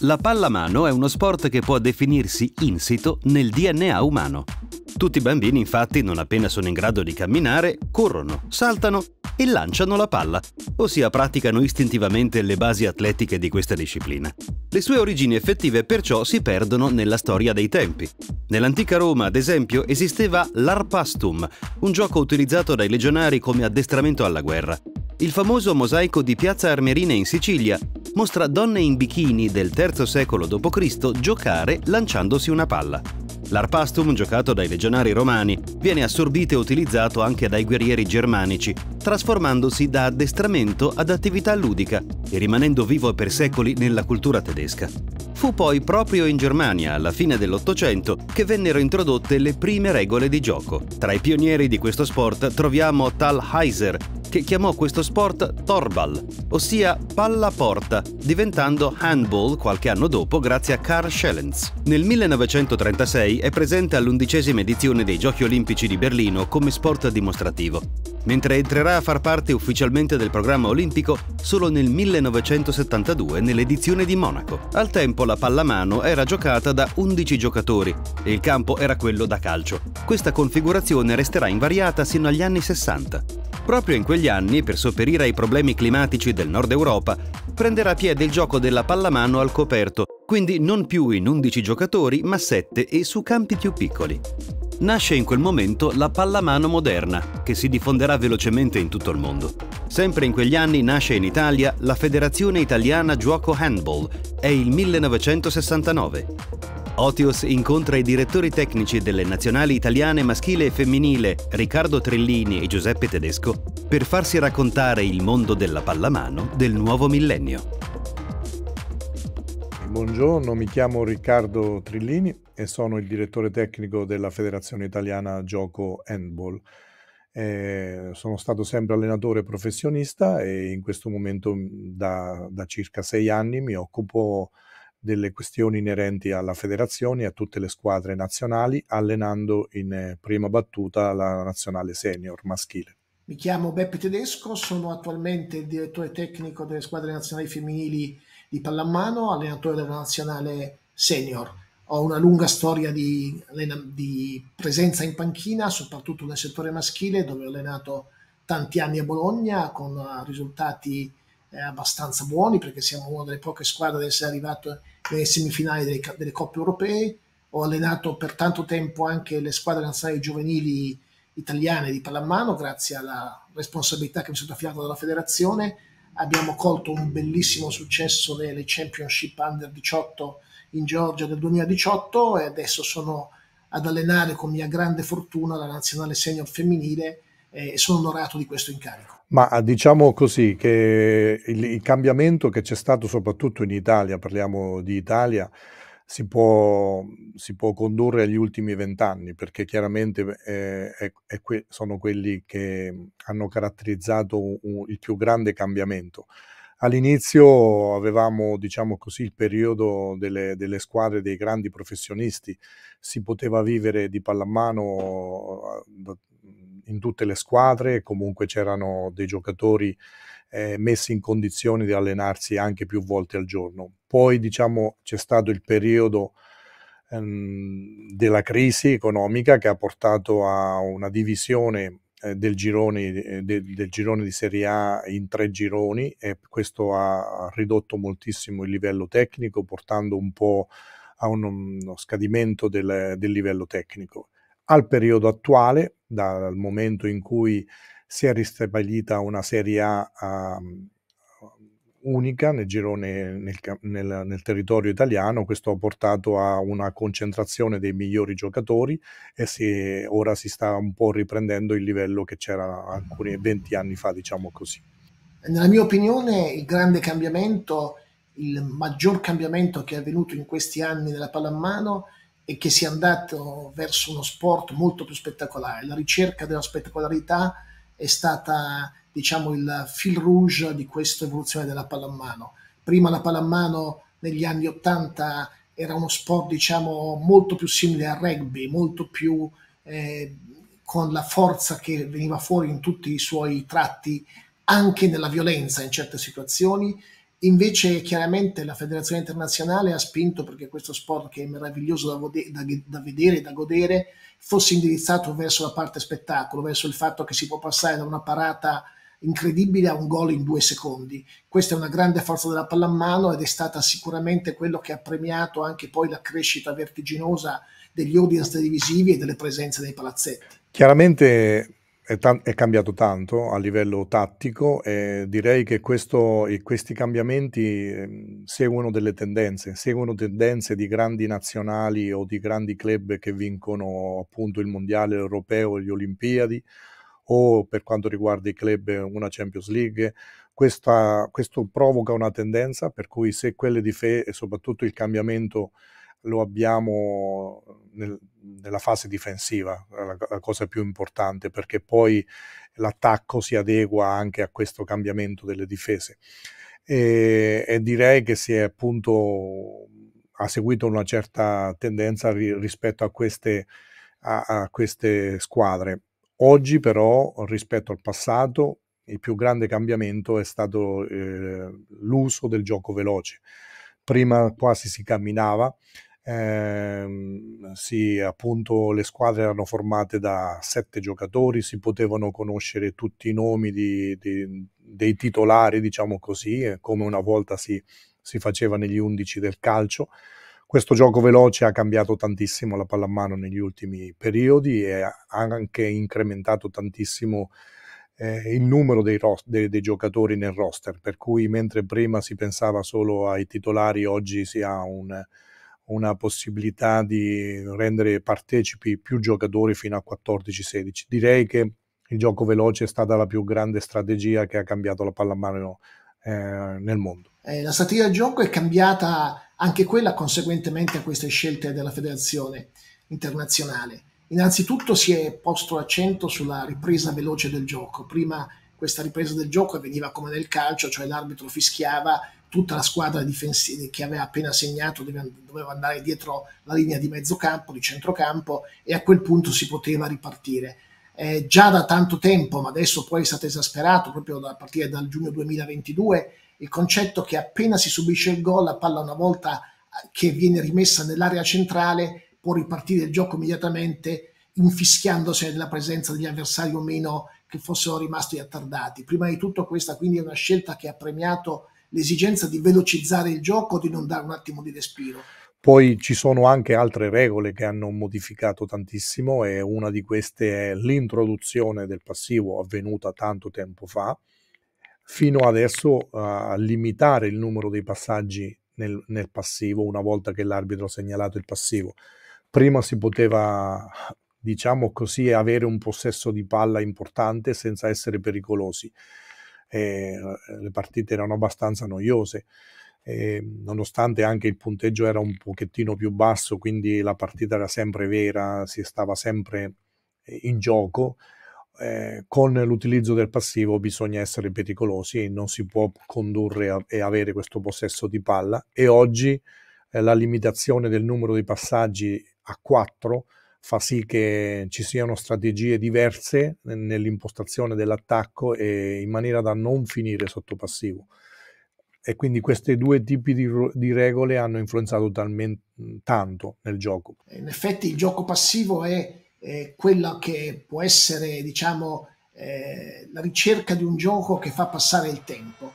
La pallamano è uno sport che può definirsi insito nel DNA umano. Tutti i bambini infatti, non appena sono in grado di camminare, corrono, saltano e lanciano la palla, ossia praticano istintivamente le basi atletiche di questa disciplina. Le sue origini effettive perciò si perdono nella storia dei tempi. Nell'antica Roma, ad esempio, esisteva l'arpastum, un gioco utilizzato dai legionari come addestramento alla guerra, il famoso mosaico di Piazza Armerina in Sicilia mostra donne in bikini del III secolo d.C. giocare lanciandosi una palla. L'arpastum, giocato dai legionari romani, viene assorbito e utilizzato anche dai guerrieri germanici, trasformandosi da addestramento ad attività ludica e rimanendo vivo per secoli nella cultura tedesca. Fu poi proprio in Germania, alla fine dell'Ottocento, che vennero introdotte le prime regole di gioco. Tra i pionieri di questo sport troviamo Tal Heiser, che chiamò questo sport Torbal, ossia palla porta, diventando handball qualche anno dopo grazie a Carl Schellens. Nel 1936 è presente all'undicesima edizione dei Giochi Olimpici di Berlino come sport dimostrativo, mentre entrerà a far parte ufficialmente del programma olimpico solo nel 1972 nell'edizione di Monaco. Al tempo la pallamano era giocata da 11 giocatori e il campo era quello da calcio. Questa configurazione resterà invariata sino agli anni 60. Proprio in quegli anni, per sopperire ai problemi climatici del nord Europa, prenderà piede il gioco della pallamano al coperto, quindi non più in 11 giocatori ma 7 e su campi più piccoli. Nasce in quel momento la pallamano moderna, che si diffonderà velocemente in tutto il mondo. Sempre in quegli anni nasce in Italia la Federazione Italiana Gioco Handball, è il 1969. Otios incontra i direttori tecnici delle nazionali italiane maschile e femminile Riccardo Trillini e Giuseppe Tedesco per farsi raccontare il mondo della pallamano del nuovo millennio. Buongiorno, mi chiamo Riccardo Trillini e sono il direttore tecnico della Federazione Italiana Gioco Handball. Eh, sono stato sempre allenatore professionista e in questo momento mm, da, da circa sei anni mi occupo delle questioni inerenti alla federazione e a tutte le squadre nazionali, allenando in eh, prima battuta la nazionale senior maschile. Mi chiamo Beppe Tedesco, sono attualmente il direttore tecnico delle squadre nazionali femminili di pallamano, allenatore della nazionale senior. Ho una lunga storia di, di presenza in panchina, soprattutto nel settore maschile, dove ho allenato tanti anni a Bologna con risultati eh, abbastanza buoni perché siamo una delle poche squadre ad essere arrivato nelle semifinali delle, delle coppe europee. Ho allenato per tanto tempo anche le squadre nazionali giovanili italiane di pallamano, grazie alla responsabilità che mi è stata affidata dalla federazione. Abbiamo colto un bellissimo successo nelle Championship Under 18 in Georgia del 2018 e adesso sono ad allenare con mia grande fortuna la nazionale senior femminile eh, sono onorato di questo incarico. Ma diciamo così che il, il cambiamento che c'è stato soprattutto in Italia, parliamo di Italia, si può, si può, condurre agli ultimi vent'anni, perché chiaramente eh, è, è que sono quelli che hanno caratterizzato un, un, il più grande cambiamento. All'inizio avevamo, diciamo così, il periodo delle, delle, squadre dei grandi professionisti, si poteva vivere di pallamano eh, in tutte le squadre, comunque c'erano dei giocatori eh, messi in condizione di allenarsi anche più volte al giorno. Poi diciamo c'è stato il periodo ehm, della crisi economica che ha portato a una divisione eh, del, girone, eh, del, del girone di Serie A in tre gironi e questo ha ridotto moltissimo il livello tecnico portando un po' a uno, uno scadimento del, del, livello tecnico al periodo attuale, dal momento in cui si è ristabilita una Serie A um, unica nel girone nel, nel, nel, territorio italiano, questo ha portato a una concentrazione dei migliori giocatori e si, ora si sta un po' riprendendo il livello che c'era alcuni 20 anni fa, diciamo così. Nella mia opinione il grande cambiamento, il maggior cambiamento che è avvenuto in questi anni nella pallamano e che si è andato verso uno sport molto più spettacolare. La ricerca della spettacolarità è stata, diciamo, il fil rouge di questa evoluzione della pallamano. Prima la pallamano negli anni 80 era uno sport, diciamo, molto più simile al rugby, molto più eh, con la forza che veniva fuori in tutti i suoi tratti, anche nella violenza in certe situazioni Invece chiaramente la Federazione Internazionale ha spinto perché questo sport, che è meraviglioso da, vode- da, da vedere e da godere, fosse indirizzato verso la parte spettacolo, verso il fatto che si può passare da una parata incredibile a un gol in due secondi. Questa è una grande forza della pallamano ed è stata sicuramente quello che ha premiato anche poi la crescita vertiginosa degli audience televisivi e delle presenze nei palazzetti. Chiaramente è, è, cambiato tanto a livello tattico e direi che questo, questi cambiamenti ehm, seguono delle tendenze, seguono tendenze di grandi nazionali o di grandi club che vincono appunto il mondiale europeo, le Olimpiadi o per quanto riguarda i club una Champions League. Questa, questo provoca una tendenza per cui se quelle difese e soprattutto il cambiamento lo abbiamo eh, nel, nella fase difensiva, la, la, cosa più importante, perché poi l'attacco si adegua anche a questo cambiamento delle difese. E, e direi che si è appunto ha seguito una certa tendenza ri, rispetto a queste, a, a queste squadre. Oggi però, rispetto al passato, il più grande cambiamento è stato eh, l'uso del gioco veloce. Prima quasi si camminava, Ehm, sì, appunto le squadre erano formate da sette giocatori, si potevano conoscere tutti i nomi di, di, dei titolari, diciamo così, come una volta si, si faceva negli undici del calcio. Questo gioco veloce ha cambiato tantissimo la pallamano negli ultimi periodi e ha anche incrementato tantissimo eh, il numero dei, dei, dei, giocatori nel roster, per cui mentre prima si pensava solo ai titolari, oggi si ha un, una possibilità di rendere partecipi più giocatori fino a 14-16. Direi che il gioco veloce è stata la più grande strategia che ha cambiato la pallamano eh, nel mondo. Eh, la strategia del gioco è cambiata anche quella conseguentemente a queste scelte della federazione internazionale. Innanzitutto si è posto l'accento sulla ripresa veloce del gioco. Prima questa ripresa del gioco avveniva come nel calcio, cioè l'arbitro fischiava tutta la squadra difensiva che aveva appena segnato doveva andare dietro la linea di mezzocampo, di centrocampo e a quel punto si poteva ripartire. Eh, già da tanto tempo, ma adesso poi è stato esasperato proprio a partire dal giugno 2022, il concetto che appena si subisce il gol, la palla una volta eh, che viene rimessa nell'area centrale può ripartire il gioco immediatamente infischiandosi nella presenza degli avversari o meno che fossero rimasti attardati. Prima di tutto questa quindi è una scelta che ha premiato l'esigenza di velocizzare il gioco, di non dare un attimo di respiro. Poi ci sono anche altre regole che hanno modificato tantissimo e una di queste è l'introduzione del passivo avvenuta tanto tempo fa, fino adesso a limitare il numero dei passaggi nel, nel passivo una volta che l'arbitro ha segnalato il passivo. Prima si poteva diciamo così, avere un possesso di palla importante senza essere pericolosi e eh, le partite erano abbastanza noiose. E, ehm, nonostante anche il punteggio era un pochettino più basso, quindi la partita era sempre vera, si stava sempre eh, in gioco. Eh, con l'utilizzo del passivo bisogna essere pericolosi e non si può condurre a, e avere questo possesso di palla e oggi eh, la limitazione del numero di passaggi a 4 fa sì che ci siano strategie diverse nell'impostazione dell'attacco e in maniera da non finire sotto passivo. E quindi questi due tipi di, di regole hanno influenzato talmente tanto nel gioco. In effetti il gioco passivo è, è quella che può essere, diciamo, eh, la ricerca di un gioco che fa passare il tempo.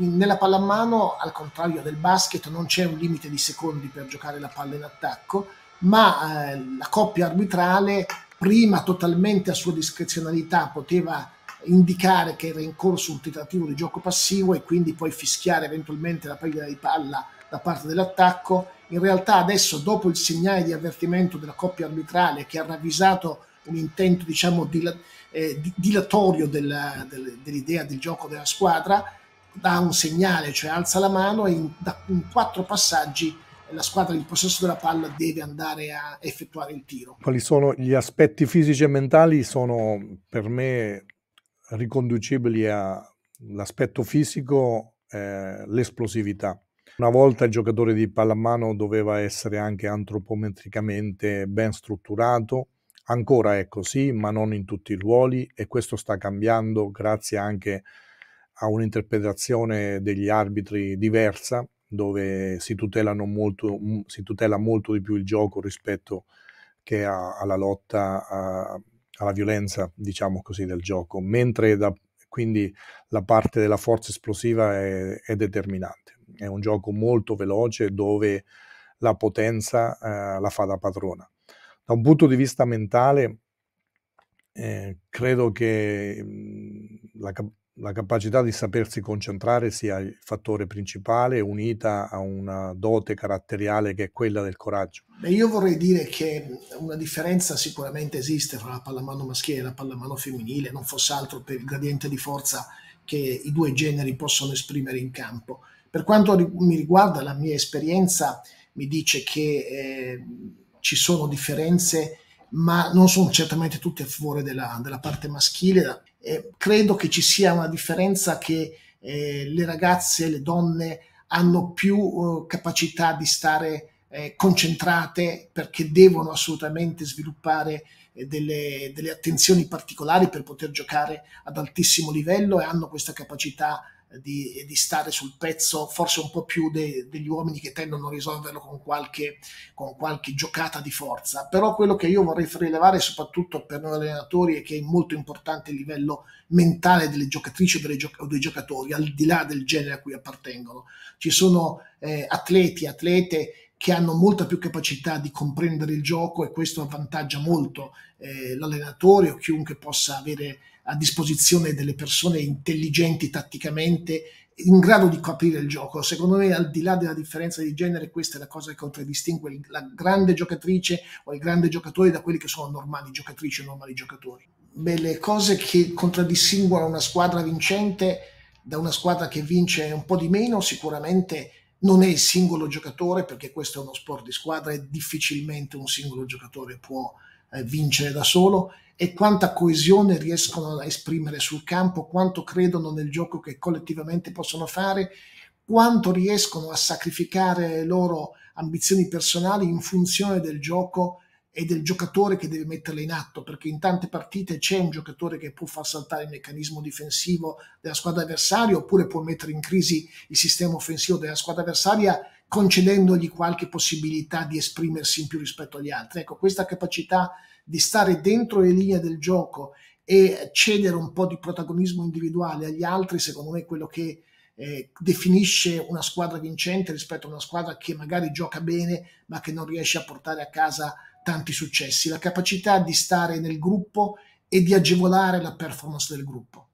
In, nella pallamano, al contrario del basket, non c'è un limite di secondi per giocare la palla in attacco, ma eh, la coppia arbitrale prima totalmente a sua discrezionalità poteva indicare che era in corso un tentativo di gioco passivo e quindi poi fischiare eventualmente la perdita di palla da parte dell'attacco. In realtà adesso, dopo il segnale di avvertimento della coppia arbitrale che ha ravvisato un intento diciamo dil eh, dilatorio dell'idea del, dell del gioco della squadra, dà un segnale, cioè alza la mano e in, da, in quattro passaggi la squadra in possesso della palla deve andare a effettuare il tiro. Quali sono gli aspetti fisici e mentali? Sono per me riconducibili all'aspetto fisico, eh, l'esplosività. Una volta il giocatore di pallamano doveva essere anche antropometricamente ben strutturato, ancora è così, ecco, ma non in tutti i ruoli e questo sta cambiando grazie anche a un'interpretazione degli arbitri diversa dove si, molto, mm, si, tutela molto di più il gioco rispetto che a, alla lotta a, alla violenza, diciamo così, del gioco, mentre da, quindi la parte della forza esplosiva è, è, determinante. È un gioco molto veloce dove la potenza eh, la fa da padrona. Da un punto di vista mentale, eh, credo che mm, la, la capacità di sapersi concentrare sia il fattore principale unita a una dote caratteriale che è quella del coraggio. Beh, io vorrei dire che una differenza sicuramente esiste tra la pallamano maschile e la pallamano femminile, non fosse altro per il gradiente di forza che i due generi possono esprimere in campo. Per quanto mi riguarda, la mia esperienza mi dice che eh, ci sono differenze ma non sono certamente tutte a favore della, della parte maschile, eh, credo che ci sia una differenza che eh, le ragazze, e le donne hanno più eh, capacità di stare eh, concentrate perché devono assolutamente sviluppare eh, delle, delle attenzioni particolari per poter giocare ad altissimo livello e hanno questa capacità di, di, stare sul pezzo forse un po' più de, degli uomini che tendono a risolverlo con qualche, con qualche, giocata di forza. Però quello che io vorrei rilevare soprattutto per noi allenatori è che è molto importante il livello mentale delle giocatrici o dei giocatori, al di là del genere a cui appartengono. Ci sono eh, atleti, atlete che hanno molta più capacità di comprendere il gioco e questo avvantaggia molto eh, l'allenatore o chiunque possa avere a disposizione delle persone intelligenti tatticamente in grado di capire il gioco. Secondo me, al di là della differenza di genere, questa è la cosa che contraddistingue la grande giocatrice o il grande giocatore da quelli che sono normali giocatrici o normali giocatori. Beh, le cose che contraddistinguono una squadra vincente da una squadra che vince un po' di meno, sicuramente non è il singolo giocatore, perché questo è uno sport di squadra e difficilmente un singolo giocatore può eh, vincere da solo, e quanta coesione riescono a esprimere sul campo, quanto credono nel gioco che collettivamente possono fare, quanto riescono a sacrificare le loro ambizioni personali in funzione del gioco e del giocatore che deve metterle in atto, perché in tante partite c'è un giocatore che può far saltare il meccanismo difensivo della squadra avversaria oppure può mettere in crisi il sistema offensivo della squadra avversaria concedendogli qualche possibilità di esprimersi in più rispetto agli altri. Ecco, questa capacità di stare dentro le linee del gioco e cedere un po' di protagonismo individuale agli altri, secondo me è quello che eh, definisce una squadra vincente rispetto a una squadra che magari gioca bene ma che non riesce a portare a casa tanti successi, la capacità di stare nel gruppo e di agevolare la performance del gruppo.